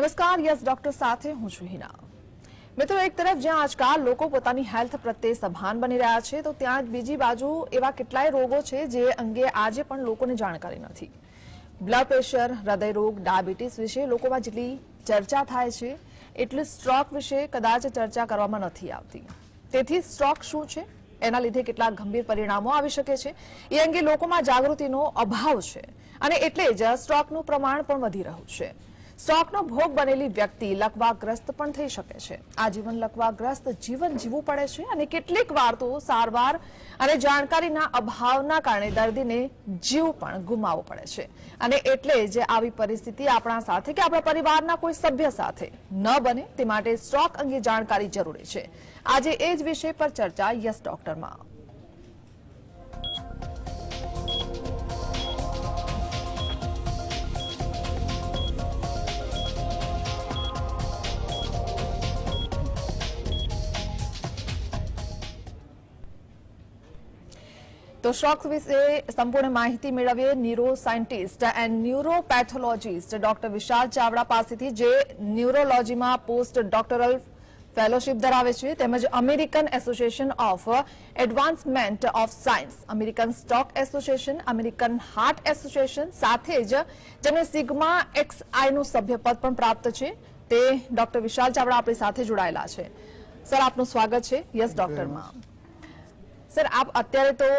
નમસ્કાર yes doctor સાથે હું છું હિના મિત્રો એક તરફ જ્યાં આજકાલ લોકો પોતાની હેલ્થ પ્રત્યે સભાન બની રહ્યા છે તો ત્યાં જ બીજી બાજુ એવા કેટલાય રોગો છે જે અંગે આજે પણ લોકોને જાણકારી નથી બ્લડ પ્રેશર હૃદયરોગ ડાયાબિટીસ વિશે લોકોમાં જેટલી ચર્ચા થાય છે એટલી સ્ટ્રોક વિશે કદાચ ચર્ચા કરવામાં નથી આવતી તેથી સ્ટ્રોક શું છે એના લીધે કેટલાક ગંભીર પરિણામો આવી શકે છે એ અંગે લોકોમાં જાગૃતિનો અભાવ છે અને એટલે જ સ્ટ્રોકનું પ્રમાણ પણ વધી રહ્યું છે સ્ટોકનો ભોગ બનેલી વ્યક્તિ લકવાગ્રસ્ત પણ થઈ શકે છે આ જીવન લકવાગ્રસ્ત જીવન જીવવું પડે છે અને કેટલીક વાર તો સારવાર અને જાણકારીના અભાવના કારણે દર્દીને જીવ પણ ગુમાવવો પડે છે અને એટલે જે આવી પરિસ્થિતિ આપણા સાથે કે આપણા પરિવારના કોઈ સભ્ય સાથે ન બને તે માટે સ્ટોક અંગે જાણકારી જરૂરી છે આજે એ જ વિષય પર ચર્ચા યસ ડોક્ટરમાં તો સ્ટ્રોક્સ વિશે સંપૂર્ણ માહિતી મેળવીએ neuroscientist and neuropathologist doctor Vishal Chavda પાસેથી જે ન્યુરોલોજીમાં પોસ્ટ ડોક્ટરલ ફેલોશીપ ધરાવે છે તેમજ American Association of Advancement of Science American stroke Association American Heart Association સાથે જ જેમને સિગ્મા એક્સ આઈનું સભ્યપદ પણ પ્રાપ્ત છે તે ડોક્ટર વિશાલ ચાવડા આપણી સાથે જોડાયેલા છે સર આપનું સ્વાગત છે યસ ડોક્ટરમાં સર આપ અત્યારે તો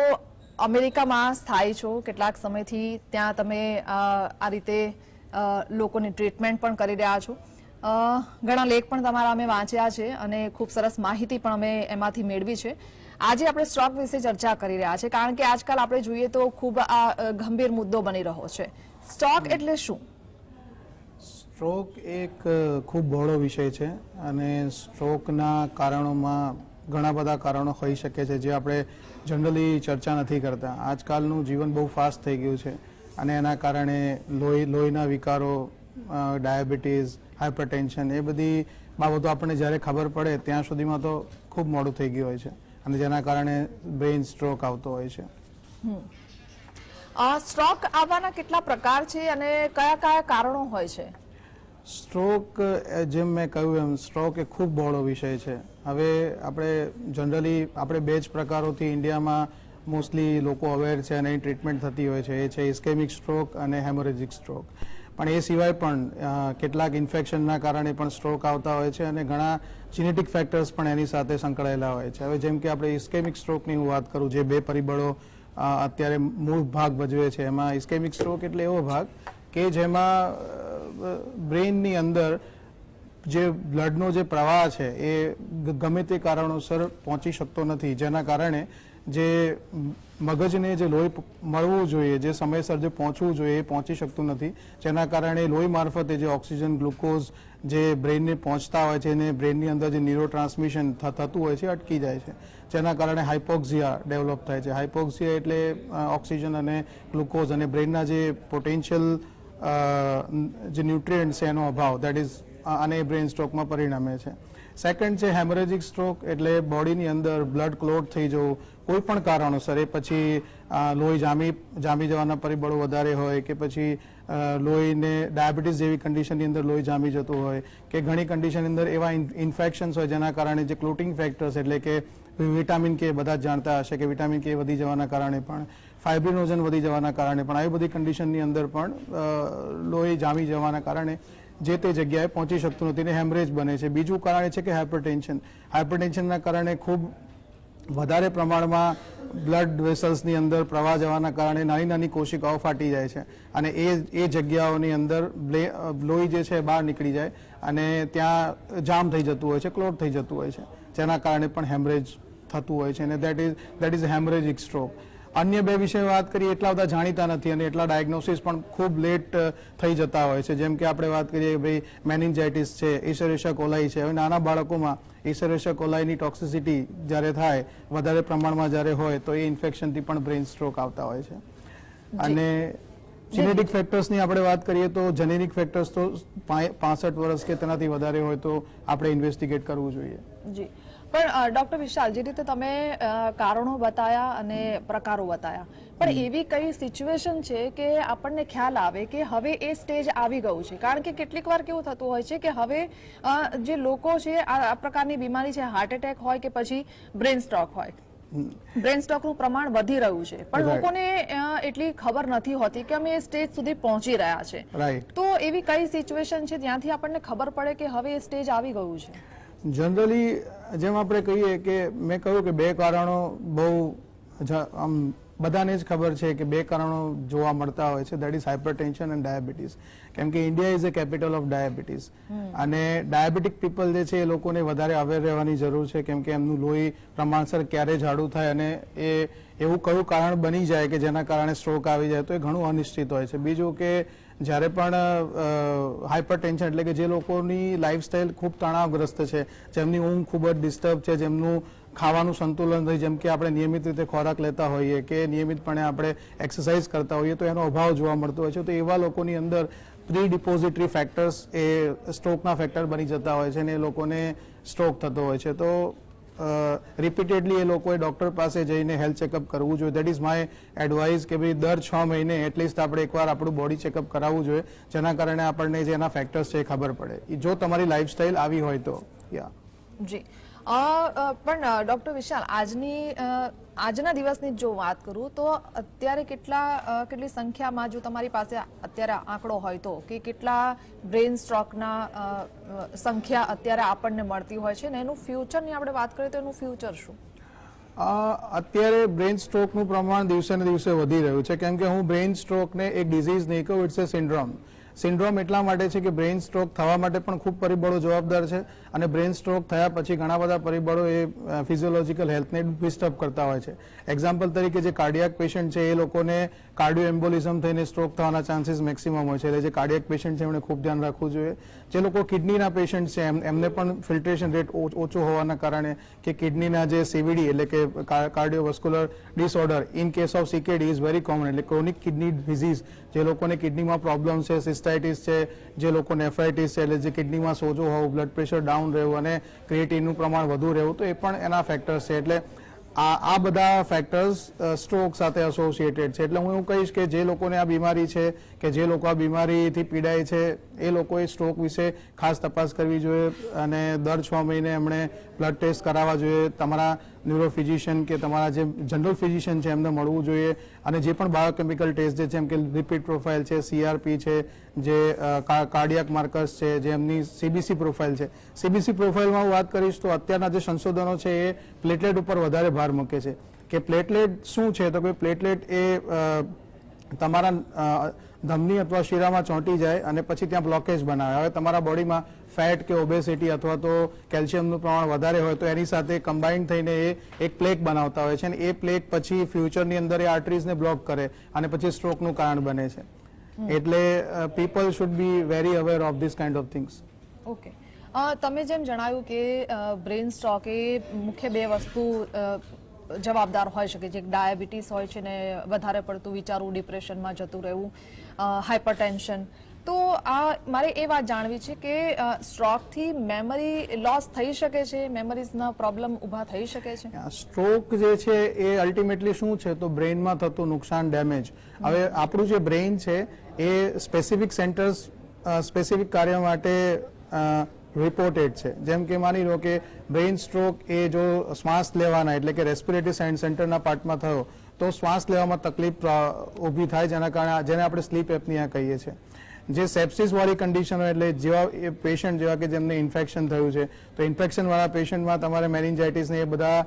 અમેરિકામાં સ્થાયી છો કેટલાક સમયથી ત્યાં તમે આ રીતે લોકોની ટ્રીટમેન્ટ પણ કરી રહ્યા છો ઘણા લેખ પણ તમારા અમે વાંચ્યા છે અને ખૂબ સરસ માહિતી પણ અમે એમાંથી મેળવી છે આજે આપણે સ્ટ્રોક વિશે ચર્ચા કરી રહ્યા છે કારણ કે આજકાલ આપણે જોઈએ તો ખૂબ આ ગંભીર મુદ્દો બની રહ્યો છે સ્ટોક એટલે શું સ્ટ્રોક એક ખૂબ બહોળો વિષય છે અને સ્ટ્રોકના કારણોમાં ઘણા બધા કારણો હોઈ શકે છે જે આપણે જનરલી ચર્ચા નથી કરતા આજકાલનું જીવન બહુ ફાસ્ટ થઈ ગયું છે અને એના કારણે લોહી લોહીના વિકારો ડાયાબિટીસ હાઇપરટેન્શન એ બધી બાબતો આપણને જ્યારે ખબર પડે ત્યાં સુધીમાં તો ખૂબ મોડું થઈ ગયું હોય છે અને જેના કારણે બ્રેઇન સ્ટ્રોક આવતો હોય છે સ્ટ્રોક આવવાના કેટલા પ્રકાર છે અને કયા કયા કારણો હોય છે સ્ટ્રોક જેમ મેં કહ્યું એમ સ્ટ્રોક એ ખૂબ બહોળો વિષય છે હવે આપણે જનરલી આપણે બે જ પ્રકારોથી ઇન્ડિયામાં મોસ્ટલી લોકો અવેર છે અને એની ટ્રીટમેન્ટ થતી હોય છે એ છે ઇસ્કેમિક સ્ટ્રોક અને હેમોરેજિક સ્ટ્રોક પણ એ સિવાય પણ કેટલાક ઇન્ફેક્શનના કારણે પણ સ્ટ્રોક આવતા હોય છે અને ઘણા જીનેટિક ફેક્ટર્સ પણ એની સાથે સંકળાયેલા હોય છે હવે જેમ કે આપણે ઇસ્કેમિક સ્ટ્રોકની હું વાત કરું જે બે પરિબળો અત્યારે મૂળ ભાગ ભજવે છે એમાં ઇસ્કેમિક સ્ટ્રોક એટલે એવો ભાગ કે જેમાં બ્રેઇનની અંદર જે બ્લડનો જે પ્રવાહ છે એ ગમે તે કારણોસર પહોંચી શકતો નથી જેના કારણે જે મગજને જે લોહી મળવું જોઈએ જે સમયસર જે પહોંચવું જોઈએ એ પહોંચી શકતું નથી જેના કારણે લોહી મારફતે જે ઓક્સિજન ગ્લુકોઝ જે બ્રેઇનને પહોંચતા હોય છે એને બ્રેઇનની અંદર જે ન્યુરો ટ્રાન્સમિશન થતું હોય છે અટકી જાય છે જેના કારણે હાઇપોક્સિયા ડેવલપ થાય છે હાઇપોક્ઝિયા એટલે ઓક્સિજન અને ગ્લુકોઝ અને બ્રેઇનના જે પોટેન્શિયલ જે ન્યુટ્રિયન્ટ છે એનો અભાવ દેટ ઇઝ આને બ્રેન સ્ટ્રોકમાં પરિણમે છે સેકન્ડ છે હેમરેજિક સ્ટ્રોક એટલે બોડીની અંદર બ્લડ ક્લોટ થઈ જવું કોઈ પણ કારણોસર એ પછી લોહી જામી જામી જવાના પરિબળો વધારે હોય કે પછી લોહીને ડાયાબિટીસ જેવી કન્ડિશનની અંદર લોહી જામી જતું હોય કે ઘણી કન્ડિશનની અંદર એવા ઇન્ફેક્શન્સ હોય જેના કારણે જે ક્લોટિંગ ફેક્ટર્સ એટલે કે વિટામિન કે બધા જાણતા હશે કે વિટામિન કે વધી જવાના કારણે પણ ફાઇબ્રિન વધી જવાના કારણે પણ આવી બધી કન્ડિશનની અંદર પણ લોહી જામી જવાના કારણે જે તે જગ્યાએ પહોંચી શકતું નથી ને હેમરેજ બને છે બીજું કારણ છે કે હાઇપરટેન્શન હાઇપરટેન્શનના કારણે ખૂબ વધારે પ્રમાણમાં બ્લડ વેસલ્સની અંદર પ્રવાહ જવાના કારણે નાની નાની કોશિકાઓ ફાટી જાય છે અને એ એ જગ્યાઓની અંદર લોહી જે છે બહાર નીકળી જાય અને ત્યાં જામ થઈ જતું હોય છે ક્લોટ થઈ જતું હોય છે જેના કારણે પણ હેમરેજ થતું હોય છે અને that is that is haemorrhagic stroke અન્ય બે વિશે વાત કરીએ એટલા બધા જાણીતા નથી અને એટલા ડાયગ્નોસિસ પણ ખૂબ લેટ થઈ જતા હોય છે જેમ કે આપણે વાત કરીએ ભાઈ મેનિન્જાઇટિસ છે ઈસરેશા કોલાઈ છે હવે નાના બાળકોમાં ઈસરેશા કોલાઈની ટોક્સિસિટી જ્યારે થાય વધારે પ્રમાણમાં જ્યારે હોય તો એ ઇન્ફેક્શનથી પણ બ્રેઇન સ્ટ્રોક આવતા હોય છે અને જીનેટિક ફેક્ટર્સની આપણે વાત કરીએ તો જેનેટિક ફેક્ટર્સ તો પાંસઠ વર્ષ કે તેનાથી વધારે હોય તો આપણે ઇન્વેસ્ટિગેટ કરવું જોઈએ જી પણ ડોક્ટર વિશાલ જે રીતે તમે કારણો બતાયા અને પ્રકારો બતાયા પણ એવી કઈ સિચ્યુએશન છે કે આપણને ખ્યાલ આવે કે હવે એ સ્ટેજ આવી ગયું છે કારણ કે કેટલીક વાર કેવું થતું હોય છે કે હવે જે લોકો છે આ પ્રકારની બીમારી છે હાર્ટ એટેક હોય કે પછી બ્રેન સ્ટ્રોક હોય બ્રેન સ્ટ્રોકનું પ્રમાણ વધી રહ્યું છે પણ લોકોને એટલી ખબર નથી હોતી કે અમે એ સ્ટેજ સુધી પહોંચી રહ્યા છે તો એવી કઈ સિચ્યુએશન છે ત્યાંથી આપણને ખબર પડે કે હવે એ સ્ટેજ આવી ગયું છે જનરલી જેમ આપણે કહીએ કે મેં કહ્યું કે બે કારણો બહુ આમ બધાને જ ખબર છે કે બે કારણો જોવા મળતા હોય છે that is hypertension and diabetes કેમ કે India is a capital of diabetes અને ડાયાબિટીક પીપલ જે છે એ લોકોને વધારે અવેર રહેવાની જરૂર છે કેમ કે એમનું લોહી પ્રમાણસર ક્યારે જાડું થાય અને એ એવું કયું કારણ બની જાય કે જેના કારણે સ્ટ્રોક આવી જાય તો એ ઘણું અનિશ્ચિત હોય છે બીજું કે જ્યારે પણ હાઇપર ટેન્શન એટલે કે જે લોકોની લાઇફસ્ટાઇલ ખૂબ તણાવગ્રસ્ત છે જેમની ઊંઘ ખૂબ જ ડિસ્ટર્બ છે જેમનું ખાવાનું સંતુલન થઈ જેમ કે આપણે નિયમિત રીતે ખોરાક લેતા હોઈએ કે નિયમિતપણે આપણે એક્સરસાઇઝ કરતા હોઈએ તો એનો અભાવ જોવા મળતો હોય છે તો એવા લોકોની અંદર પ્રી ડિપોઝિટરી ફેક્ટર્સ એ સ્ટ્રોકના ફેક્ટર બની જતા હોય છે અને એ લોકોને સ્ટ્રોક થતો હોય છે તો રિપીટેડલી એ લોકોએ ડૉક્ટર પાસે જઈને હેલ્થ ચેકઅપ કરવું જોઈએ દેટ ઇઝ માય એડવાઇઝ કે ભાઈ દર છ મહિને એટલીસ્ટ આપણે એકવાર આપણું બોડી ચેકઅપ કરાવવું જોઈએ જેના કારણે આપણને જે એના ફેક્ટર્સ છે એ ખબર પડે જો તમારી લાઇફસ્ટાઇલ આવી હોય તો યા જી પણ ડૉક્ટર વિશાલ આજની આજના દિવસની જો વાત કરું તો અત્યારે કેટલા કેટલી સંખ્યામાં જો તમારી પાસે અત્યારે આંકડો હોય તો કે કેટલા બ્રેઇન સ્ટ્રોકના સંખ્યા અત્યારે આપણને મળતી હોય છે ને એનું ફ્યુચરની આપણે વાત કરીએ તો એનું ફ્યુચર શું અત્યારે બ્રેઇન સ્ટ્રોકનું પ્રમાણ દિવસે ને દિવસે વધી રહ્યું છે કેમ કે હું બ્રેઇન સ્ટ્રોકને એક ડિઝીઝ નહીં કહું ઇટ્સ એ સિન્ડ્રોમ સિન્ડ્રોમ એટલા માટે છે કે બ્રેઇન સ્ટ્રોક થવા માટે પણ ખૂબ પરિબળો જવાબદાર છે અને બ્રેન સ્ટ્રોક થયા પછી ઘણા બધા પરિબળો એ ફિઝિયોલોજીકલ હેલ્થને ડિસ્ટર્બ કરતા હોય છે એક્ઝામ્પલ તરીકે જે કાર્ડિયાક પેશન્ટ છે એ લોકોને કાર્ડિયો એમ્બોલિઝમ થઈને સ્ટ્રોક થવાના ચાન્સીસ મેક્સિમમ હોય છે એટલે જે કાર્ડિયાક પેશન્ટ છે એમણે ખૂબ ધ્યાન રાખવું જોઈએ જે લોકો કિડનીના પેશન્ટ છે એમને પણ ફિલ્ટ્રેશન રેટ ઓછો હોવાના કારણે કે કિડનીના જે સીવીડી એટલે કે cardiovascular disorder in case of CKD is very common એટલે ક્રોનિક કિડની ડિઝીઝ જે લોકોને કિડનીમાં પ્રોબ્લેમ છે સિસ્ટાઇટિસ છે જે લોકોને એફઆઈટીસ છે એટલે જે કિડનીમાં સોજો હોવું બ્લડ પ્રેશર ડાઉન ડાઉન રહેવું અને ક્રિએટિવનું પ્રમાણ વધુ રહેવું તો એ પણ એના ફેક્ટર્સ છે એટલે આ આ બધા ફેક્ટર્સ સ્ટ્રોક સાથે એસોસિએટેડ છે એટલે હું એવું કહીશ કે જે લોકોને આ બીમારી છે કે જે લોકો આ બીમારીથી પીડાય છે એ લોકોએ સ્ટ્રોક વિશે ખાસ તપાસ કરવી જોઈએ અને દર છ મહિને એમણે બ્લડ ટેસ્ટ કરાવવા જોઈએ તમારા ન્યુરો ફિઝિશિયન કે તમારા જે જનરલ ફિઝિશિયન છે એમને મળવું જોઈએ અને જે પણ બાયોકેમિકલ ટેસ્ટ જે જેમ કે લિપિડ પ્રોફાઇલ છે સીઆરપી છે જે કાર્ડિયાક માર્કર્સ છે જે એમની સીબીસી પ્રોફાઇલ છે સીબીસી પ્રોફાઇલમાં હું વાત કરીશ તો અત્યારના જે સંશોધનો છે એ પ્લેટલેટ ઉપર વધારે ભાર મૂકે છે કે પ્લેટલેટ શું છે તો કે પ્લેટલેટ એ તમારા ધમની અથવા શીરામાં ચોંટી જાય અને પછી ત્યાં બ્લોકેજ બનાવે હવે તમારા બોડીમાં ફેટ કે ઓબેસિટી અથવા તો કેલ્શિયમનું પ્રમાણ વધારે હોય તો એની સાથે કમ્બાઇન્ડ થઈને એ એક પ્લેક બનાવતા હોય છે અને એ પ્લેક પછી ફ્યુચરની અંદર એ આર્ટરીઝને બ્લોક કરે અને પછી સ્ટ્રોકનું કારણ બને છે એટલે people should be very aware of this kind of things okay તમે જેમ જણાવ્યું કે બ્રેઇન સ્ટ્રોક એ મુખ્ય બે વસ્તુ જવાબદાર હોઈ શકે છે ડાયાબિટીસ હોય છે ને વધારે પડતું વિચારવું ડિપ્રેશનમાં જતું રહેવું હાઇપરટેન્શન તો આ મારે એ વાત જાણવી છે કે સ્ટ્રોકથી મેમરી લોસ થઈ શકે છે મેમરીઝના પ્રોબ્લેમ ઊભા થઈ શકે છે સ્ટ્રોક જે છે એ અલ્ટિમેટલી શું છે તો બ્રેઇનમાં થતું નુકસાન ડેમેજ હવે આપણું જે બ્રેઇન છે એ સ્પેસિફિક સેન્ટર્સ સ્પેસિફિક કાર્ય માટે રિપોર્ટેડ છે જેમ કે માની લો કે બ્રેઇન સ્ટ્રોક એ જો શ્વાસ લેવાના એટલે કે રેસ્પિરેટરી સાઇન્સ સેન્ટરના પાર્ટમાં થયો તો શ્વાસ લેવામાં તકલીફ ઊભી થાય જેના કારણે જેને આપણે સ્લીપ એપનિયા કહીએ છીએ જે સેપ્સિસવાળી કન્ડિશન હોય એટલે જેવા પેશન્ટ જેવા કે જેમને ઇન્ફેક્શન થયું છે તો ઇન્ફેક્શનવાળા પેશન્ટમાં તમારે મેનિન્જાઇટીસને એ બધા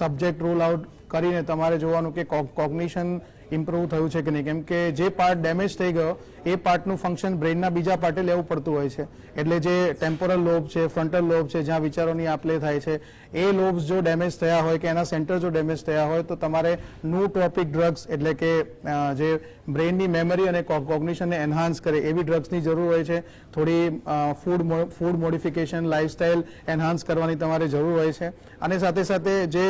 સબ્જેક્ટ રોલ આઉટ કરીને તમારે જોવાનું કે કોગ્નિશન ઇમ્પ્રૂવ થયું છે કે નહીં કેમ કે જે પાર્ટ ડેમેજ થઈ ગયો એ પાર્ટનું ફંક્શન બ્રેઇનના બીજા પાર્ટે લેવું પડતું હોય છે એટલે જે ટેમ્પોરલ લોબ છે ફ્રન્ટલ લોબ છે જ્યાં વિચારોની આપલે થાય છે એ લોબ્સ જો ડેમેજ થયા હોય કે એના સેન્ટર જો ડેમેજ થયા હોય તો તમારે ન્યૂ ટોપિક ડ્રગ્સ એટલે કે જે બ્રેઇનની મેમરી અને કોગ્નિશનને એન્હાન્સ કરે એવી ડ્રગ્સની જરૂર હોય છે થોડી food food modification lifestyle enhance કરવાની તમારે જરૂર હોય છે અને સાથે સાથે જે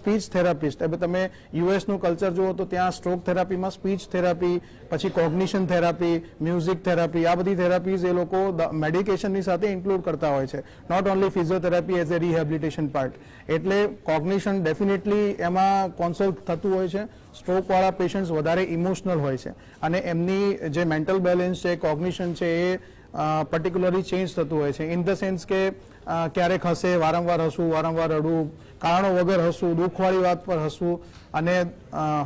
સ્પીચ થેરાપિસ્ટ એટલે તમે યુએસનું કલ્ચર જુઓ તો ત્યાં સ્ટ્રોક ટોક થેરાપીમાં સ્પીચ થેરાપી પછી કોગ્નિશન થેરાપી મ્યુઝિક થેરાપી આ બધી થેરાપીઝ એ લોકો મેડિકેશનની સાથે ઇન્ક્લુડ કરતા હોય છે not only physiotherapy as a rehabilitation part એટલે કોગ્નિશન ડેફિનેટલી એમાં કોન્સલ્ટ થતું હોય છે સ્ટ્રોકવાળા પેશન્ટ્સ વધારે ઇમોશનલ હોય છે અને એમની જે મેન્ટલ બેલેન્સ છે કોગ્નિશન છે એ પર્ટિક્યુલરલી ચેન્જ થતું હોય છે ઇન ધ સેન્સ કે ક્યારેક હશે વારંવાર હસવું વારંવાર રડવું કારણો વગર હસવું દુઃખવાળી વાત પર હસવું અને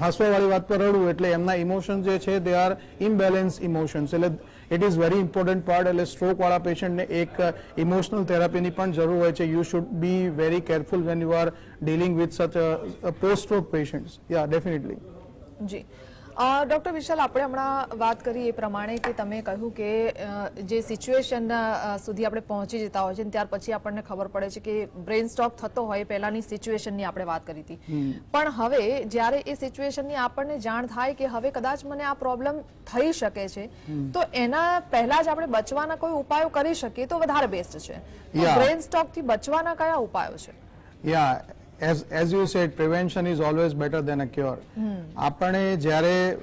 હસવાવાળી વાત પર રડવું એટલે એમના ઇમોશન જે છે દે આર ઇમ્બેલેન્સ ઇમોશન્સ એટલે it is very important part એટલે સ્ટ્રોકવાળા પેશન્ટને એક ઇમોશનલ થેરાપીની પણ જરૂર હોય છે you should be very careful when you are dealing with such post stroke patients yeah definitely ji doctor Vishal આપણે હમણાં વાત કરી એ પ્રમાણે કે તમે કહ્યું કે જે સિચ્યુએશન સુધી આપણે પહોંચી જતા હોય છે ત્યાર પછી આપણને ખબર પડે છે કે બ્રેન સ્ટોક થતો હોય પહેલાની સિચ્યુએશનની આપણે વાત કરી હતી પણ હવે જ્યારે એ સિચ્યુએશનની આપણને જાણ થાય કે હવે કદાચ મને આ પ્રોબ્લેમ થઈ શકે છે તો એના પહેલા જ આપણે બચવાના કોઈ ઉપાયો કરી શકીએ તો વધારે બેસ્ટ છે બ્રેન થી બચવાના કયા ઉપાયો છે yeah as as you said prevention is always better than a cure આપણે જ્યારે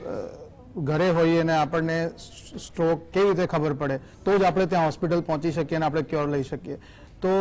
ઘરે હોઈએ અને આપણને સ્ટ્રોક કેવી રીતે ખબર પડે તો જ આપણે ત્યાં હોસ્પિટલ પહોંચી શકીએ અને આપણે ક્યોર લઈ શકીએ તો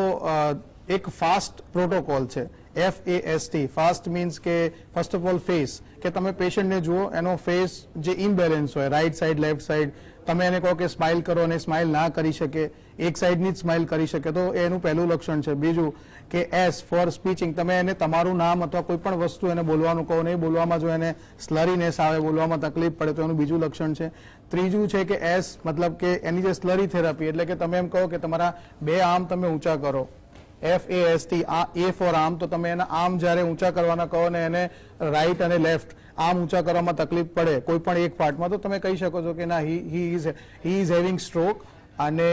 એક ફાસ્ટ પ્રોટોકોલ છે F A S T fast means કે ફર્સ્ટ ઓફ ઓલ ફેસ કે તમે પેશન્ટને જુઓ એનો ફેસ જે ઇમ્બેલેન્સ હોય રાઈટ સાઈડ લેફ્ટ સાઈડ તમે એને કહો કે સ્માઇલ કરો અને સ્માઇલ ના કરી શકે એક સાઈડની જ સ્માઇલ કરી શકે તો એનું પહેલું લક્ષણ છે બીજું કે એસ ફોર સ્પીચિંગ તમે એને તમારું નામ અથવા કોઈ પણ વસ્તુ એને બોલવાનું કહો નહીં બોલવામાં જો એને સ્લરીનેસ આવે બોલવામાં તકલીફ પડે તો એનું બીજું લક્ષણ છે ત્રીજું છે કે એસ મતલબ કે એની જે સ્લરી થેરાપી એટલે કે તમે એમ કહો કે તમારા બે આમ તમે ઊંચા કરો એફ એ એસ ટી આ એ ફોર આમ તો તમે એના આમ જ્યારે ઊંચા કરવાના કહો ને એને રાઈટ અને લેફ્ટ આમ ઊંચા કરવામાં તકલીફ પડે કોઈ પણ એક પાર્ટમાં તો તમે કહી શકો છો કે ના he he is he is having stroke અને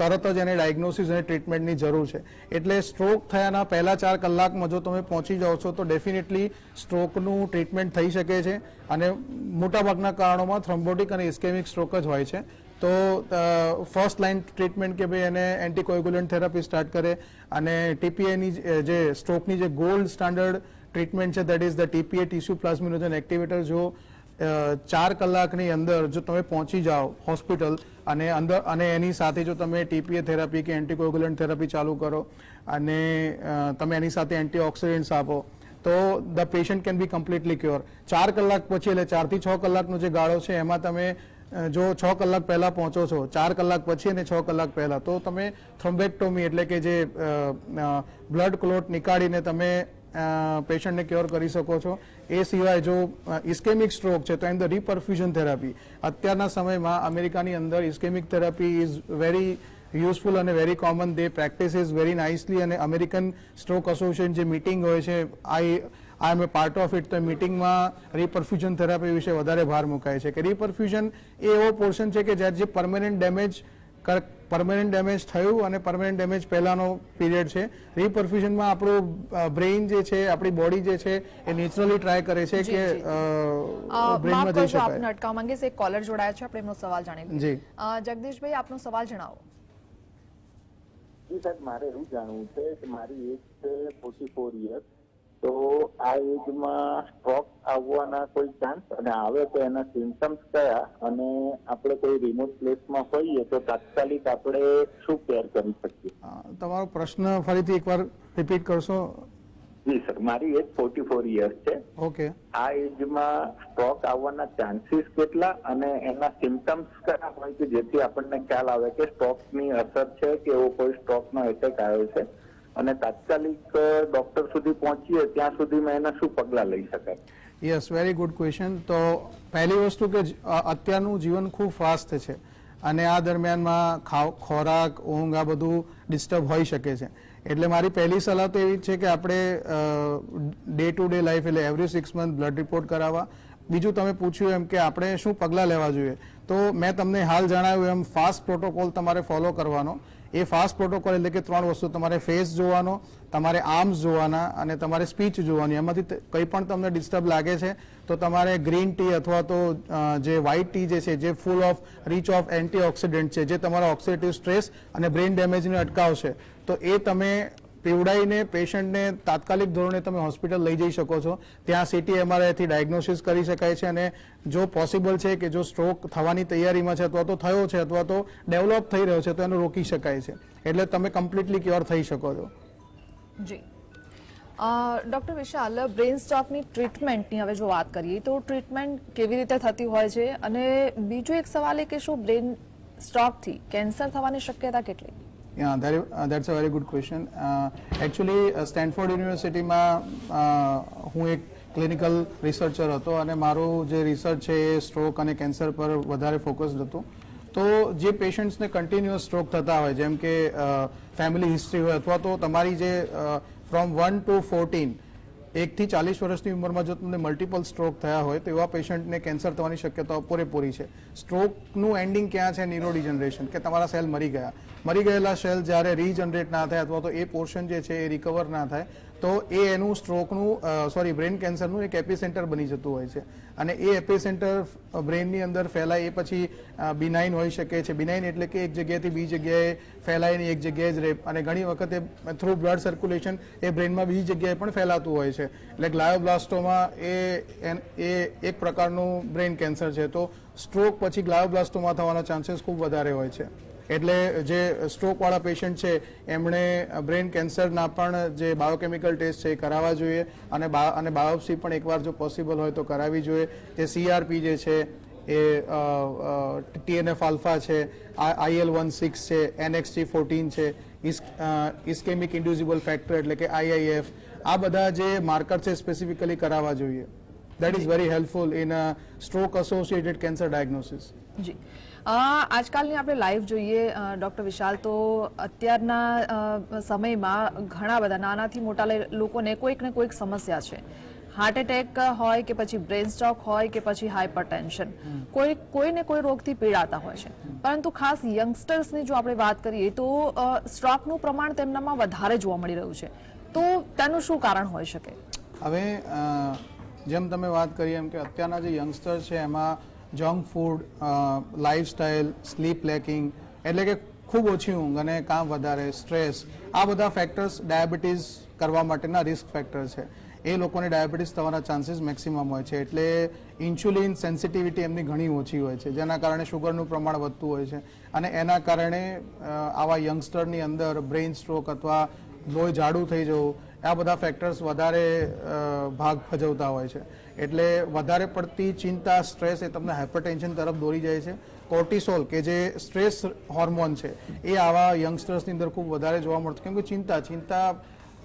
તરત જ એને ડાયગ્નોસિસ અને ટ્રીટમેન્ટની જરૂર છે એટલે સ્ટ્રોક થયાના પહેલાં ચાર કલાકમાં જો તમે પહોંચી જાઓ છો તો ડેફિનેટલી સ્ટ્રોકનું ટ્રીટમેન્ટ થઈ શકે છે અને મોટાભાગના કારણોમાં થ્રોમ્બોટિક અને ઇસ્કેમિક સ્ટ્રોક જ હોય છે તો ફર્સ્ટ લાઇન ટ્રીટમેન્ટ કે ભાઈ એને એન્ટીકોગ્યુલન્ટ થેરાપી સ્ટાર્ટ કરે અને ટીપીએની જે સ્ટ્રોકની જે ગોલ્ડ સ્ટાન્ડર્ડ ટ્રીટમેન્ટ છે that is the TPA tissue plasminogen activator જો ચાર કલાકની અંદર જો તમે પહોંચી જાઓ હોસ્પિટલ અને અંદર અને એની સાથે જો તમે ટીપીએ થેરાપી કે એન્ટીકોગ્યુલન્ટ થેરાપી ચાલુ કરો અને તમે એની સાથે એન્ટીઓક્સિડન્ટ્સ આપો તો the patient can be completely cure ચાર કલાક પછી એટલે ચારથી છ કલાકનો જે ગાળો છે એમાં તમે જો છ કલાક પહેલાં પહોંચો છો ચાર કલાક પછી અને છ કલાક પહેલાં તો તમે થ્રોમ્બેક્ટોમી એટલે કે જે બ્લડ ક્લોટ નીકાળીને તમે પેશન્ટને ક્યોર કરી શકો છો એ સિવાય જો ઇસ્કેમિક સ્ટ્રોક છે તો એમ ધ રિપરફ્યુઝન થેરાપી અત્યારના સમયમાં અમેરિકાની અંદર ischaemic therapy is very useful અને very common they practice is very nicely અને અમેરિકન સ્ટ્રોક એસોસિએશન જે મિટિંગ હોય છે I I am a part of it તો મિટિંગમાં રિપરફ્યુઝન થેરાપી વિશે વધારે ભાર મુકાય છે કે રિપરફ્યુઝન એ એવો પોર્શન છે કે જ્યાં જે પરમેનન્ટ ડેમેજ પરમેનન્ટ ડેમેજ થયું અને પરમેનન્ટ ડેમેજ પહેલાનો પીરિયડ છે રિપરફ્યુઝનમાં આપણું બ્રેઇન જે છે આપણી બોડી જે છે એ નેચરલી ટ્રાય કરે છે કે બ્રેઇનમાં જઈ શકાય આપને અટકાવવા માંગે છે એક કોલર જોડાયા છે આપણે એમનો સવાલ જાણી જી જગદીશભાઈ આપનો સવાલ જણાવો સાહેબ મારે એવું જાણવું છે કે મારી એક ફોર્ટી ફોર યર્સ તો આ એજમાં સ્ટ્રોક આવવાના કોઈ ચાન્સ અને આવે તો એના સિમ્પટમ્સ કયા અને આપણે કોઈ રિમોટ પ્લેસમાં હોઈએ તો તાત્કાલિક આપણે શું કેર કરી શકીએ તમારો પ્રશ્ન ફરીથી એકવાર રિપીટ કરશો જી સર મારી એજ ફોર્ટી ફોર યર્સ છે ઓકે આ એજમાં સ્ટ્રોક આવવાના ચાન્સીસ કેટલા અને એના સિમ્ટમ્સ કયા હોય કે જેથી આપણને ખ્યાલ આવે કે સ્ટ્રોકની અસર છે કે એવો કોઈ સ્ટ્રોકનો એટેક આવ્યો છે અને તાત્કાલિક ડોક્ટર સુધી પહોંચીએ ત્યાં સુધીમાં એના શું પગલાં લઈ શકાય યસ વેરી ગુડ ક્વેશ્ચન તો પહેલી વસ્તુ કે અત્યારનું જીવન ખૂબ ફાસ્ટ છે અને આ દરમિયાનમાં ખોરાક ઊંઘ આ બધું ડિસ્ટર્બ હોઈ શકે છે એટલે મારી પહેલી સલાહ તો એવી છે કે આપણે ડે ટુ ડે લાઈફ એટલે every six month blood report કરાવવા બીજું તમે પૂછ્યું એમ કે આપણે શું પગલાં લેવા જોઈએ તો મેં તમને હાલ જણાવ્યું એમ ફાસ્ટ પ્રોટોકોલ તમારે ફોલો કરવાનો એ ફાસ્ટ પ્રોટોકોલ એટલે કે ત્રણ વસ્તુ તમારે ફેસ જોવાનો તમારે આર્મ્સ જોવાના અને તમારે સ્પીચ જોવાની એમાંથી કંઈ પણ તમને ડિસ્ટર્બ લાગે છે તો તમારે ગ્રીન ટી અથવા તો જે વ્હાઇટ ટી જે છે જે full of rich of antioxidant છે જે તમારા ઓક્સિડેટિવ સ્ટ્રેસ અને બ્રેઇન ડેમેજને અટકાવશે તો એ તમે પીવડાઈને પેશન્ટને તાત્કાલિક ધોરણે તમે હોસ્પિટલ લઈ જઈ શકો છો ત્યાં સીટી એમઆરઆઈથી ડાયગ્નોસિસ કરી શકાય છે અને જો પોસિબલ છે કે જો સ્ટ્રોક થવાની તૈયારીમાં છે અથવા તો થયો છે અથવા તો ડેવલપ થઈ રહ્યો છે તો એને રોકી શકાય છે એટલે તમે કમ્પ્લીટલી ક્યોર થઈ શકો છો જી ડૉક્ટર વિશાલ બ્રેઇન સ્ટોકની ટ્રીટમેન્ટની હવે જો વાત કરીએ તો ટ્રીટમેન્ટ કેવી રીતે થતી હોય છે અને બીજો એક સવાલ એ કે શું બ્રેઇન સ્ટોકથી કેન્સર થવાની શક્યતા કેટલી Yeah, that, uh, that's a very good question. Uh, actually, Stanford uh, યુનિવર્સિટીમાં uh, હું એક ક્લિનિકલ રિસર્ચર હતો અને મારું જે રિસર્ચ છે એ સ્ટ્રોક અને કેન્સર પર વધારે ફોકસ્ડ હતું તો જે પેશન્ટ્સને કન્ટિન્યુઅસ સ્ટ્રોક થતા હોય જેમ કે ફેમિલી uh, હિસ્ટ્રી હોય અથવા તો તમારી જે ફ્રોમ વન ટુ ફોર્ટીન એકથી ચાલીસ વર્ષની ઉંમરમાં જો તમને મલ્ટિપલ સ્ટ્રોક થયા હોય તો એવા પેશન્ટને કેન્સર થવાની શક્યતાઓ પૂરેપૂરી છે સ્ટ્રોકનું એન્ડિંગ ક્યાં છે ન્યુરો જનરેશન કે તમારા સેલ મરી ગયા મરી ગયેલા સેલ જ્યારે રીજનરેટ ના થાય અથવા તો એ પોર્શન જે છે એ રિકવર ના થાય તો એ એનું સ્ટ્રોકનું સોરી બ્રેન કેન્સરનું એક એપિસેન્ટર બની જતું હોય છે અને એ એપિસેન્ટર બ્રેનની અંદર ફેલાય એ પછી બિનાઇન હોઈ શકે છે બિનાઇન એટલે કે એક જગ્યાએથી બીજી જગ્યાએ ફેલાઈને એક જગ્યાએ જ રહે અને ઘણી વખતે થ્રુ બ્લડ સર્ક્યુલેશન એ બ્રેનમાં બીજી જગ્યાએ પણ ફેલાતું હોય છે એટલે ગ્લાયોબ્લાસ્ટોમાં એ એ એક પ્રકારનું બ્રેન કેન્સર છે તો સ્ટ્રોક પછી ગ્લાયોબ્લાસ્ટોમા થવાના ચાન્સીસ ખૂબ વધારે હોય છે એટલે જે સ્ટ્રોકવાળા પેશન્ટ છે એમણે બ્રેન કેન્સરના પણ જે બાયોકેમિકલ ટેસ્ટ છે એ કરાવવા જોઈએ અને અને બાયોપ્સી પણ એકવાર જો પોસિબલ હોય તો કરાવવી જોઈએ જે સીઆરપી જે છે એ ટીએનએફ આલ્ફા છે આઈએલ વન સિક્સ છે એનએક્સટી ફોર્ટીન છે ઇસ્કેમિક ઇન્ડ્યુઝિબલ ફેક્ટર એટલે કે આઈઆઈએફ આ બધા જે માર્કર છે સ્પેસિફિકલી કરાવવા જોઈએ that is very helpful in stroke associated cancer diagnosis ji આજકાલની આપણે લાઈવ જોઈએ ડૉક્ટર વિશાલ તો અત્યારના સમયમાં ઘણા બધા નાનાથી મોટા લોકોને કોઈક ને કોઈક સમસ્યા છે હાર્ટ એટેક હોય કે પછી બ્રેન સ્ટ્રોક હોય કે પછી હાઇપરટેન્શન કોઈ કોઈને કોઈ રોગથી પીડાતા હોય છે પરંતુ ખાસ યંગસ્ટર્સની જો આપણે વાત કરીએ તો સ્ટ્રોકનું પ્રમાણ તેમનામાં વધારે જોવા મળી રહ્યું છે તો તેનું શું કારણ હોઈ શકે હવે જેમ તમે વાત કરી એમ કે અત્યારના જે યંગસ્ટર છે એમાં junk food lifestyle sleep lacking એટલે કે ખૂબ ઓછી ઊંઘ અને કામ વધારે સ્ટ્રેસ આ બધા ફેક્ટર્સ ડાયાબિટીસ કરવા માટેના રિસ્ક ફેક્ટર છે એ લોકોને ડાયાબિટીસ થવાના ચાન્સીસ મેક્સિમમ હોય છે એટલે ઇન્સ્યુલિન સેન્સિટિવિટી એમની ઘણી ઓછી હોય છે જેના કારણે શુગરનું પ્રમાણ વધતું હોય છે અને એના કારણે આવા યંગસ્ટરની અંદર બ્રેઇન સ્ટ્રોક અથવા લોહી જાડું થઈ જવું આ બધા ફેક્ટર્સ વધારે ભાગ ભજવતા હોય છે એટલે વધારે પડતી ચિંતા સ્ટ્રેસ એ તમને હાઇપરટેન્શન તરફ દોરી જાય છે કોર્ટિસોલ કે જે સ્ટ્રેસ હોર્મોન છે એ આવા યંગસ્ટર્સની અંદર ખૂબ વધારે જોવા મળતું કેમ કે ચિંતા ચિંતા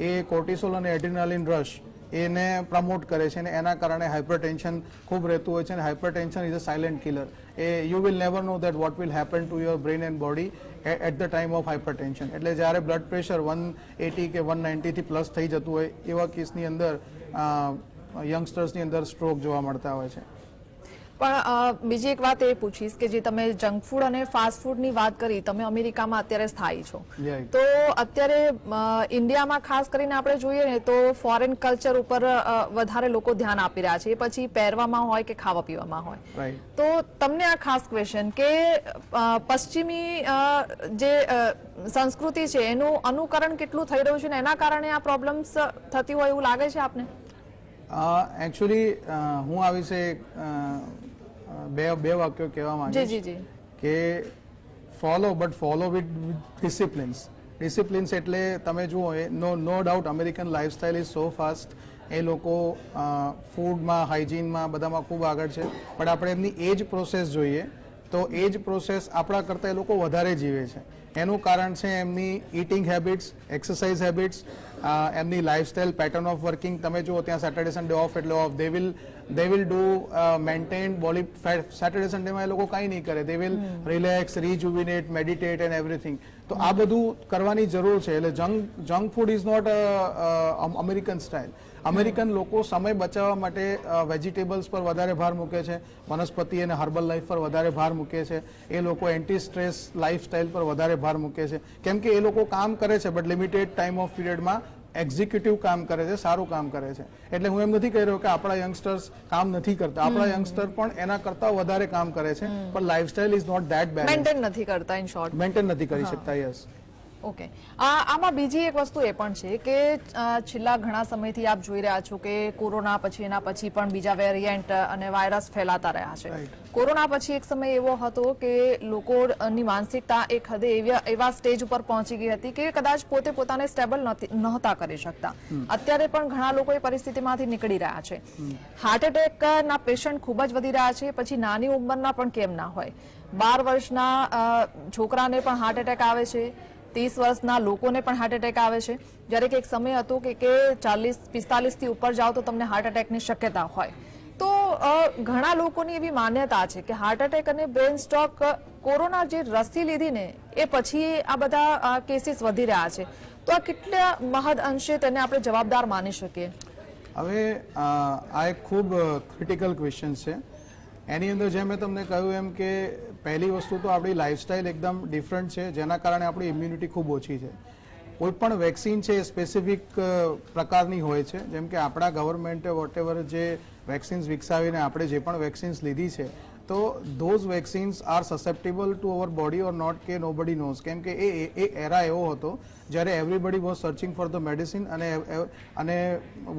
એ કોર્ટિસોલ અને એડ્રિનાલિન રશ એને પ્રમોટ કરે છે અને એના કારણે હાઇપરટેન્શન ખૂબ રહેતું હોય છે અને hypertension is a silent killer એ you will never know that what will happen to your brain and body at the time of hypertension એટલે જ્યારે બ્લડ પ્રેશર વન એટી કે વન નાઇન્ટીથી પ્લસ થઈ જતું હોય એવા કેસની અંદર યંગસ્ટર્સની અંદર સ્ટ્રોક જોવા મળતા હોય છે પણ બીજી એક વાત એ પૂછીશ કે જે તમે જંક ફૂડ અને ફાસ્ટ ફૂડની વાત કરી તમે અમેરિકામાં અત્યારે સ્થાયી છો તો અત્યારે ઇન્ડિયામાં ખાસ કરીને આપણે જોઈએ ને તો ફોરેન કલ્ચર ઉપર વધારે લોકો ધ્યાન આપી રહ્યા છે પછી પહેરવામાં હોય કે ખાવા પીવામાં હોય તો તમને આ ખાસ ક્વેશ્ચન કે પશ્ચિમી જે સંસ્કૃતિ છે એનું અનુકરણ કેટલું થઈ રહ્યું છે ને એના કારણે આ પ્રોબ્લેમ્સ થતી હોય એવું લાગે છે આપને એકચ્યુઅલી હું આ વિશે બે બે વાક્યો કહેવા માંગુ છું કે follow but follow with disciplines disciplines એટલે તમે જુઓ એ no no doubt American lifestyle is so fast એ લોકો ફૂડમાં હાઇજીનમાં બધામાં ખૂબ આગળ છે પણ આપણે એમની એ જ પ્રોસેસ જોઈએ તો એ જ પ્રોસેસ આપણા કરતાં એ લોકો વધારે જીવે છે એનું કારણ છે એમની ઇટિંગ હેબિટ્સ એક્સરસાઇઝ હેબિટ્સ એમની લાઇફસ્ટાઇલ પેટર્ન ઓફ વર્કિંગ તમે જુઓ ત્યાં સેટરડે સન્ડે ઓફ એટલે off they will they will do maintain બોલી સેટરડે સન્ડેમાં એ લોકો કંઈ નહીં કરે they will relax rejuvenate meditate and everything તો આ બધું કરવાની જરૂર છે એટલે junk junk food is not American style American લોકો સમય બચાવવા માટે વેજીટેબલ્સ પર વધારે ભાર મૂકે છે વનસ્પતિ અને હર્બલ લાઈફ પર વધારે ભાર મૂકે છે એ લોકો એન્ટી સ્ટ્રેસ લાઈફસ્ટાઈલ પર વધારે ભાર મૂકે છે કેમ કે એ લોકો કામ કરે છે બટ લિમિટેડ ટાઈમ ઓફ પીરિયડમાં એક્ઝિક્યુટિવ કામ કરે છે સારું કામ કરે છે એટલે હું એમ નથી કહી રહ્યો કે આપણા યંગસ્ટર્સ કામ નથી કરતા આપણા યંગસ્ટર પણ એના કરતા વધારે કામ કરે છે પણ lifestyle is not that bad maintain નથી કરતા ઇન શોર્ટ મેન્ટેન નથી કરી શકતા યસ ઓકે આમાં બીજી એક વસ્તુ એ પણ છે કે છેલ્લા ઘણા સમયથી આપ જોઈ રહ્યા છો કે કોરોના પછી એના પછી પણ બીજા વેરિયન્ટ અને વાયરસ ફેલાતા રહ્યા છે કોરોના પછી એક સમય એવો હતો કે લોકોની માનસિકતા એક હદે એવા સ્ટેજ ઉપર પહોંચી ગઈ હતી કે કદાચ પોતે પોતાને સ્ટેબલ નહોતા કરી શકતા અત્યારે પણ ઘણા લોકો એ પરિસ્થિતિમાંથી નીકળી રહ્યા છે હાર્ટ એટેકના પેશન્ટ ખૂબ જ વધી રહ્યા છે પછી નાની ઉંમરના પણ કેમ ના હોય બાર વર્ષના છોકરાને પણ હાર્ટ એટેક આવે છે ત્રીસ વર્ષના લોકોને પણ હાર્ટ એટેક આવે છે જ્યારે કે એક સમય હતો કે કે ચાલીસ પિસ્તાલીસથી ઉપર જાઓ તો તમને હાર્ટ એટેકની શક્યતા હોય તો ઘણા લોકોની એવી માન્યતા છે કે હાર્ટ એટેક અને બ્રેન સ્ટ્રોક કોરોના જે રસી લીધીને એ પછી આ બધા કેસીસ વધી રહ્યા છે તો આ કેટલા મહદ અંશે તેને આપણે જવાબદાર માની શકીએ હવે આ એક ખૂબ ક્રિટિકલ ક્વેશ્ચન છે એની અંદર જે મેં તમને કહ્યું એમ કે પહેલી વસ્તુ તો આપણી લાઇફસ્ટાઇલ એકદમ ડિફરન્ટ છે જેના કારણે આપણી ઇમ્યુનિટી ખૂબ ઓછી છે કોઈપણ વેક્સિન છે એ સ્પેસિફિક પ્રકારની હોય છે જેમ કે આપણા ગવર્મેન્ટે વોટેવર જે વેક્સિન્સ વિકસાવીને આપણે જે પણ વેક્સિન્સ લીધી છે તો those vaccines are susceptible to our body or not કે નો બડી નોઝ કેમ કે એ એ એરા એવો હતો જ્યારે everybody was searching for the medicine અને અને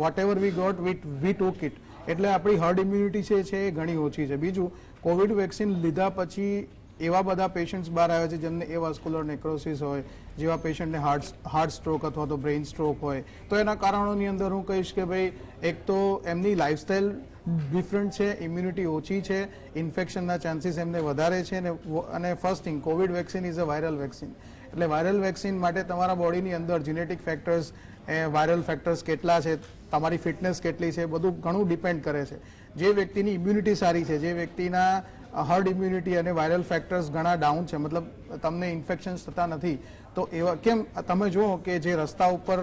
વોટ એવર વી ગોટ વીટ વી ટુક ઇટ એટલે આપણી હર્ડ ઇમ્યુનિટી છે એ ઘણી ઓછી છે બીજું કોવિડ વેક્સિન લીધા પછી એવા બધા પેશન્ટ્સ બહાર આવ્યા છે જેમને એ વાસ્ક્યુલર નેક્રોસિસ હોય જેવા પેશન્ટને હાર્ટ હાર્ટ સ્ટ્રોક અથવા તો બ્રેઇન સ્ટ્રોક હોય તો એના કારણોની અંદર હું કહીશ કે ભાઈ એક તો એમની લાઇફસ્ટાઇલ ડિફરન્ટ છે ઇમ્યુનિટી ઓછી છે ઇન્ફેક્શનના ચાન્સીસ એમને વધારે છે અને અને first thing covid vaccine is a viral vaccine એટલે વાયરલ વેક્સિન માટે તમારા બોડીની અંદર જીનેટિક ફેક્ટર્સ વાયરલ ફેક્ટર્સ કેટલા છે તમારી ફિટનેસ કેટલી છે બધું ઘણું ડિપેન્ડ કરે છે જે વ્યક્તિની ઇમ્યુનિટી સારી છે જે વ્યક્તિના હર્ડ ઇમ્યુનિટી અને વાયરલ ફેક્ટર્સ ઘણા ડાઉન છે મતલબ તમને ઇન્ફેક્શન્સ થતા નથી તો એવા કેમ તમે જુઓ કે જે રસ્તા ઉપર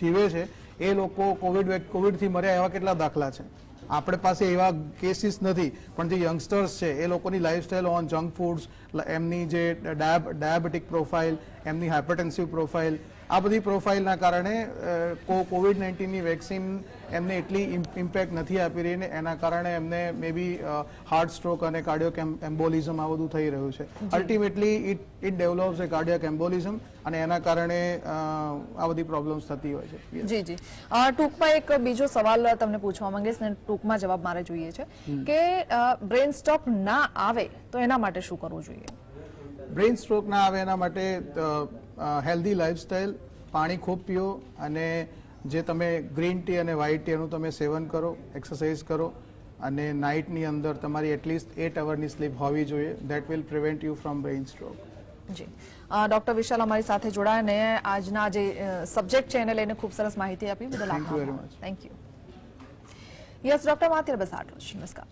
જીવે છે એ લોકો કોવિડ કોવિડથી મર્યા એવા કેટલા દાખલા છે આપણે પાસે એવા કેસીસ નથી પણ જે યંગસ્ટર્સ છે એ લોકોની લાઈફસ્ટાઈલ ઓન જંક ફૂડ્સ એમની જે ડાયાબિટીક પ્રોફાઇલ એમની હાઇપરટેન્સિવ પ્રોફાઇલ આ બધી પ્રોફાઇલના કારણે કોવિડ નાઇન્ટીનની વેક્સિન એમને એટલી ઇમ્પેક્ટ નથી આપી રહી ને એના કારણે એમને મેબી બી હાર્ટ સ્ટ્રોક અને કાર્ડિયો એમ્બોલિઝમ આ બધું થઈ રહ્યું છે ultimately it it develops a cardiac embolism અને એના કારણે આ બધી પ્રોબ્લેમ્સ થતી હોય છે જી જી ટૂંકમાં એક બીજો સવાલ તમને પૂછવા માંગીશ ને ટૂંકમાં જવાબ મારે જોઈએ છે કે બ્રેન સ્ટોક ના આવે તો એના માટે શું કરવું જોઈએ બ્રેઇન સ્ટ્રોક ના આવે એના માટે હેલ્ધી લાઇફસ્ટાઇલ પાણી ખૂબ પીઓ અને જે તમે ગ્રીન ટી અને વ્હાઇટ ટી એનું તમે સેવન કરો એક્સરસાઇઝ કરો અને નાઇટની અંદર તમારી એટલીસ્ટ એટ અવરની સ્લીપ હોવી જોઈએ that will prevent you from brain stroke ji doctor Vishal અમારી સાથે જોડાયા ને આજના જે સબ્જેક્ટ છે એને લઈને ખૂબ સરસ માહિતી આપી બદલ much thank you yes doctor માત્ર બસ આટલું નમસ્કાર